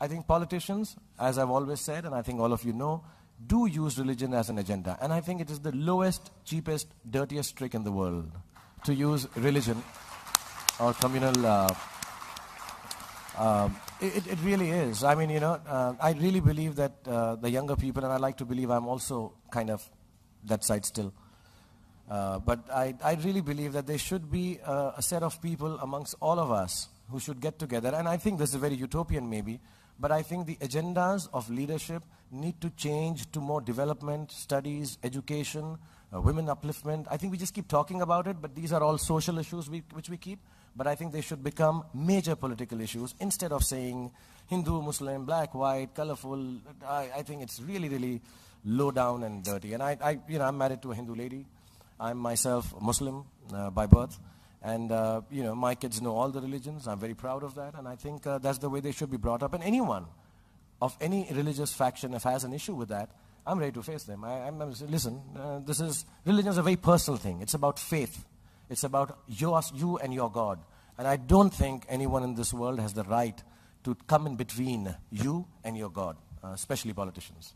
I think politicians, as I've always said, and I think all of you know, do use religion as an agenda. And I think it is the lowest, cheapest, dirtiest trick in the world to use religion or communal. Uh, um, it, it really is. I mean, you know, uh, I really believe that uh, the younger people, and I like to believe I'm also kind of that side still. Uh, but I, I really believe that there should be a, a set of people amongst all of us who should get together. And I think this is very utopian, maybe, but I think the agendas of leadership need to change to more development, studies, education, uh, women upliftment. I think we just keep talking about it, but these are all social issues we, which we keep. But I think they should become major political issues instead of saying Hindu, Muslim, black, white, colorful. I, I think it's really, really low down and dirty. And I, I, you know, I'm married to a Hindu lady. I'm myself Muslim uh, by birth. And, uh, you know, my kids know all the religions. I'm very proud of that. And I think uh, that's the way they should be brought up. And anyone of any religious faction, if has an issue with that, I'm ready to face them. I, am listen, uh, this is, religion is a very personal thing. It's about faith. It's about yours, you and your God. And I don't think anyone in this world has the right to come in between you and your God, uh, especially politicians.